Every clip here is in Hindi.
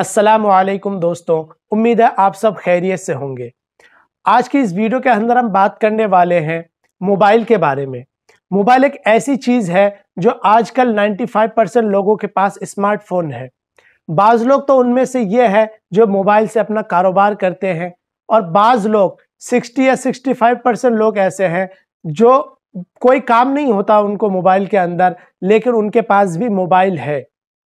असलकुम दोस्तों उम्मीद है आप सब खैरियत से होंगे आज की इस वीडियो के अंदर हम बात करने वाले हैं मोबाइल के बारे में मोबाइल एक ऐसी चीज़ है जो आजकल 95 परसेंट लोगों के पास स्मार्टफोन है बाज़ लोग तो उनमें से ये है जो मोबाइल से अपना कारोबार करते हैं और बाज़ लोग 60 या 65 परसेंट लोग ऐसे हैं जो कोई काम नहीं होता उनको मोबाइल के अंदर लेकिन उनके पास भी मोबाइल है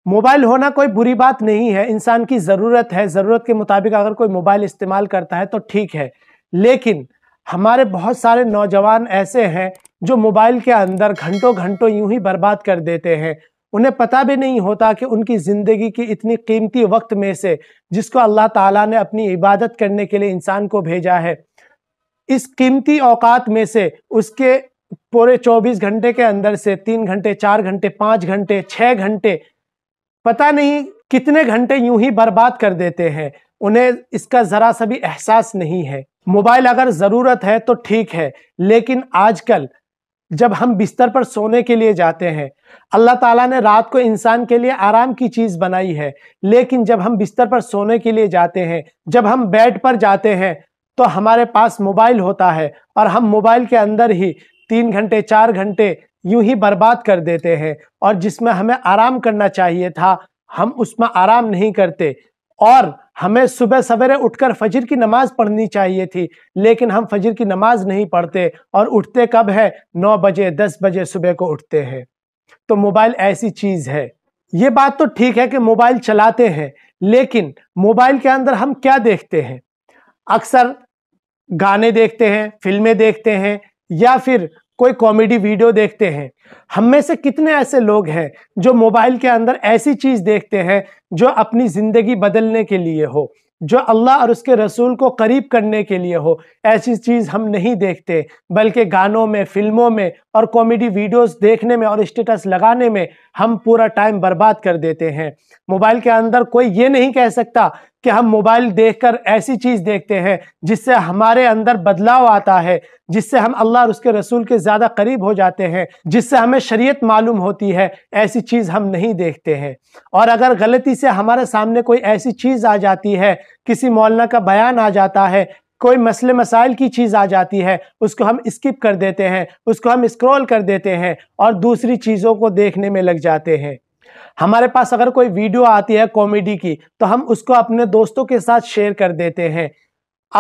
मोबाइल होना कोई बुरी बात नहीं है इंसान की ज़रूरत है ज़रूरत के मुताबिक अगर कोई मोबाइल इस्तेमाल करता है तो ठीक है लेकिन हमारे बहुत सारे नौजवान ऐसे हैं जो मोबाइल के अंदर घंटों घंटों यूं ही बर्बाद कर देते हैं उन्हें पता भी नहीं होता कि उनकी ज़िंदगी की इतनी कीमती वक्त में से जिसको अल्लाह ताला ने अपनी इबादत करने के लिए इंसान को भेजा है इस कीमती औकात में से उसके पूरे 24 घंटे के अंदर से तीन घंटे चार घंटे पाँच घंटे छः घंटे पता नहीं कितने घंटे यूं ही बर्बाद कर देते हैं उन्हें इसका ज़रा सा भी एहसास नहीं है मोबाइल अगर ज़रूरत है तो ठीक है लेकिन आजकल जब हम बिस्तर पर सोने के लिए जाते हैं अल्लाह ताला ने रात को इंसान के लिए आराम की चीज़ बनाई है लेकिन जब हम बिस्तर पर सोने के लिए जाते हैं जब हम बेड पर जाते हैं तो हमारे पास मोबाइल होता है और हम मोबाइल के अंदर ही तीन घंटे चार घंटे यूं ही बर्बाद कर देते हैं और जिसमें हमें आराम करना चाहिए था हम उसमें आराम नहीं करते और हमें सुबह सवेरे उठकर फजर की नमाज पढ़नी चाहिए थी लेकिन हम फजर की नमाज नहीं पढ़ते और उठते कब है नौ बजे दस बजे सुबह को उठते हैं तो मोबाइल ऐसी चीज़ है ये बात तो ठीक है कि मोबाइल चलाते हैं लेकिन मोबाइल के अंदर हम क्या देखते हैं अक्सर गाने देखते हैं फिल्में देखते हैं या फिर कोई कॉमेडी वीडियो देखते हैं हम में से कितने ऐसे लोग हैं जो मोबाइल के अंदर ऐसी चीज़ देखते हैं जो अपनी ज़िंदगी बदलने के लिए हो जो अल्लाह और उसके रसूल को करीब करने के लिए हो ऐसी चीज़ हम नहीं देखते बल्कि गानों में फिल्मों में और कॉमेडी वीडियोस देखने में और स्टेटस लगाने में हम पूरा टाइम बर्बाद कर देते हैं मोबाइल के अंदर कोई ये नहीं कह सकता कि हम मोबाइल देखकर ऐसी चीज़ देखते हैं जिससे हमारे अंदर बदलाव आता है जिससे हम अल्लाह और उसके रसूल के ज़्यादा करीब हो जाते हैं जिससे हमें शरीयत मालूम होती है ऐसी चीज़ हम नहीं देखते हैं और अगर गलती से हमारे सामने कोई ऐसी चीज़ आ जाती है किसी मौलाना का बयान आ जाता है कोई मसले मसाइल की चीज़ आ जाती है उसको हम स्किप कर देते हैं उसको हम स्क्रॉल कर देते हैं और दूसरी चीज़ों को देखने में लग जाते हैं हमारे पास अगर कोई वीडियो आती है कॉमेडी की तो हम उसको अपने दोस्तों के साथ शेयर कर देते हैं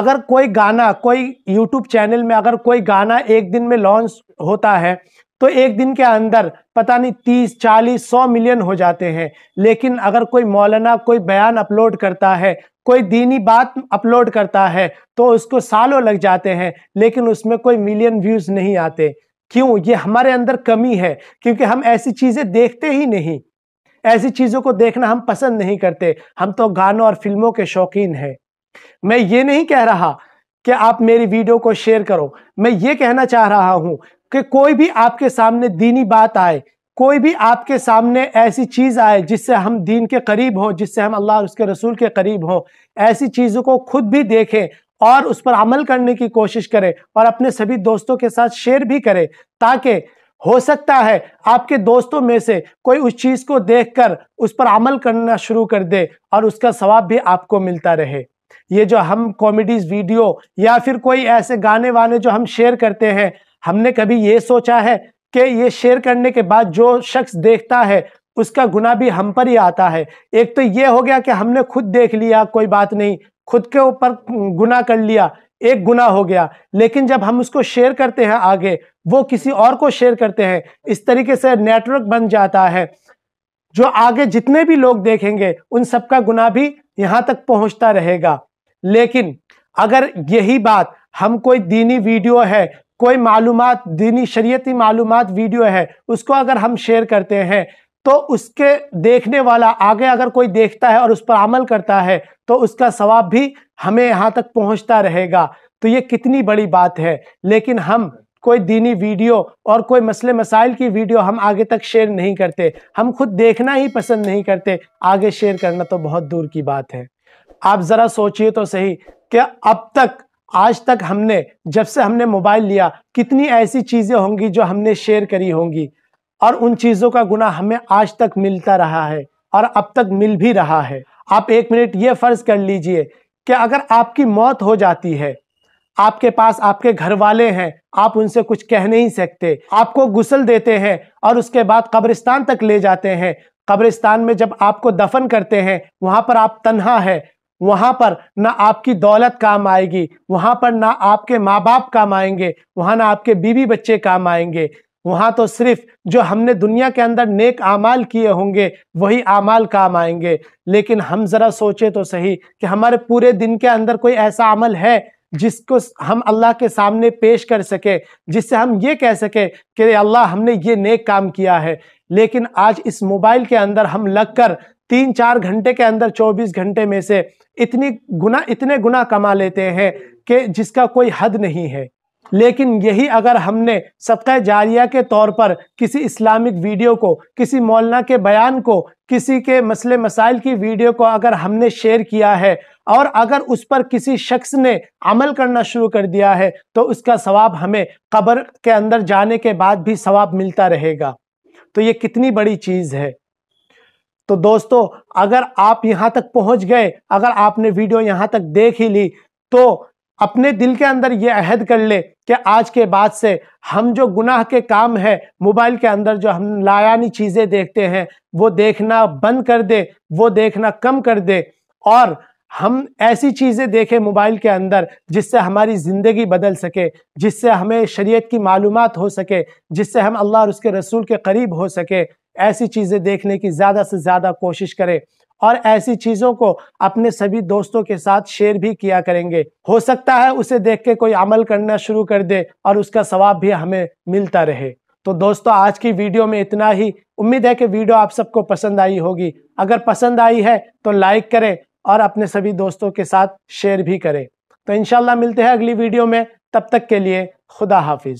अगर कोई गाना कोई यूट्यूब चैनल में अगर कोई गाना एक दिन में लॉन्च होता है तो एक दिन के अंदर पता नहीं तीस चालीस सौ मिलियन हो जाते हैं लेकिन अगर कोई मौलाना कोई बयान अपलोड करता है कोई दीनी बात अपलोड करता है तो उसको सालों लग जाते हैं लेकिन उसमें कोई मिलियन व्यूज़ नहीं आते क्यों ये हमारे अंदर कमी है क्योंकि हम ऐसी चीज़ें देखते ही नहीं ऐसी चीज़ों को देखना हम पसंद नहीं करते हम तो गानों और फिल्मों के शौकीन हैं मैं ये नहीं कह रहा कि आप मेरी वीडियो को शेयर करो मैं ये कहना चाह रहा हूं कि कोई भी आपके सामने दीनी बात आए कोई भी आपके सामने ऐसी चीज़ आए जिससे हम दीन के करीब हों जिससे हम अल्लाह और उसके रसूल के करीब हों ऐसी चीज़ों को खुद भी देखें और उस पर अमल करने की कोशिश करें और अपने सभी दोस्तों के साथ शेयर भी करें ताकि हो सकता है आपके दोस्तों में से कोई उस चीज़ को देखकर उस पर अमल करना शुरू कर दे और उसका सवाब भी आपको मिलता रहे ये जो हम कॉमेडीज़ वीडियो या फिर कोई ऐसे गाने वाने जो हम शेयर करते हैं हमने कभी ये सोचा है कि ये शेयर करने के बाद जो शख्स देखता है उसका गुना भी हम पर ही आता है एक तो ये हो गया कि हमने खुद देख लिया कोई बात नहीं खुद के ऊपर गुना कर लिया एक गुना हो गया लेकिन जब हम उसको शेयर करते हैं आगे वो किसी और को शेयर करते हैं इस तरीके से नेटवर्क बन जाता है जो आगे जितने भी लोग देखेंगे उन सबका गुना भी यहाँ तक पहुँचता रहेगा लेकिन अगर यही बात हम कोई दीनी वीडियो है कोई मालूम दीनी शरीयती मालूम वीडियो है उसको अगर हम शेयर करते हैं तो उसके देखने वाला आगे अगर कोई देखता है और उस पर अमल करता है तो उसका सवाब भी हमें यहाँ तक पहुँचता रहेगा तो ये कितनी बड़ी बात है लेकिन हम कोई दीनी वीडियो और कोई मसले मसाइल की वीडियो हम आगे तक शेयर नहीं करते हम खुद देखना ही पसंद नहीं करते आगे शेयर करना तो बहुत दूर की बात है आप ज़रा सोचिए तो सही कि अब तक आज तक हमने जब से हमने मोबाइल लिया कितनी ऐसी चीज़ें होंगी जो हमने शेयर करी होंगी और उन चीज़ों का गुना हमें आज तक मिलता रहा है और अब तक मिल भी रहा है आप एक मिनट ये फ़र्ज़ कर लीजिए कि अगर आपकी मौत हो जाती है आपके पास आपके घर वाले हैं आप उनसे कुछ कह नहीं सकते आपको गुसल देते हैं और उसके बाद कब्रिस्तान तक ले जाते हैं कब्रिस्तान में जब आपको दफन करते हैं वहाँ पर आप तन्हा है वहाँ पर ना आपकी दौलत काम आएगी वहाँ पर ना आपके माँ बाप काम आएंगे वहाँ ना आपके बीवी बच्चे काम आएंगे वहाँ तो सिर्फ जो हमने दुनिया के अंदर नेक आमाल किए होंगे वही आमाल काम आएंगे लेकिन हम ज़रा सोचे तो सही कि हमारे पूरे दिन के अंदर कोई ऐसा अमल है जिसको हम अल्लाह के सामने पेश कर सके जिससे हम ये कह सके कि अल्लाह हमने ये नेक काम किया है लेकिन आज इस मोबाइल के अंदर हम लगकर तीन चार घंटे के अंदर चौबीस घंटे में से इतनी गुना इतने गुना कमा लेते हैं कि जिसका कोई हद नहीं है लेकिन यही अगर हमने सबका जारिया के तौर पर किसी इस्लामिक वीडियो को किसी मौलाना के बयान को किसी के मसले मसाइल की वीडियो को अगर हमने शेयर किया है और अगर उस पर किसी शख्स ने अमल करना शुरू कर दिया है तो उसका सवाब हमें कब्र के अंदर जाने के बाद भी सवाब मिलता रहेगा तो ये कितनी बड़ी चीज़ है तो दोस्तों अगर आप यहाँ तक पहुँच गए अगर आपने वीडियो यहाँ तक देख ही ली तो अपने दिल के अंदर ये अहद कर ले कि आज के बाद से हम जो गुनाह के काम है मोबाइल के अंदर जो हम लायानी चीज़ें देखते हैं वो देखना बंद कर दे वो देखना कम कर दे और हम ऐसी चीज़ें देखें मोबाइल के अंदर जिससे हमारी ज़िंदगी बदल सके जिससे हमें शरीयत की मालूम हो सके जिससे हम अल्लाह और उसके रसूल के करीब हो सके ऐसी चीज़ें देखने की ज़्यादा से ज़्यादा कोशिश करें और ऐसी चीज़ों को अपने सभी दोस्तों के साथ शेयर भी किया करेंगे हो सकता है उसे देख के कोई अमल करना शुरू कर दे और उसका सवाब भी हमें मिलता रहे तो दोस्तों आज की वीडियो में इतना ही उम्मीद है कि वीडियो आप सबको पसंद आई होगी अगर पसंद आई है तो लाइक करें और अपने सभी दोस्तों के साथ शेयर भी करें तो इनशाला मिलते हैं अगली वीडियो में तब तक के लिए खुदा हाफिज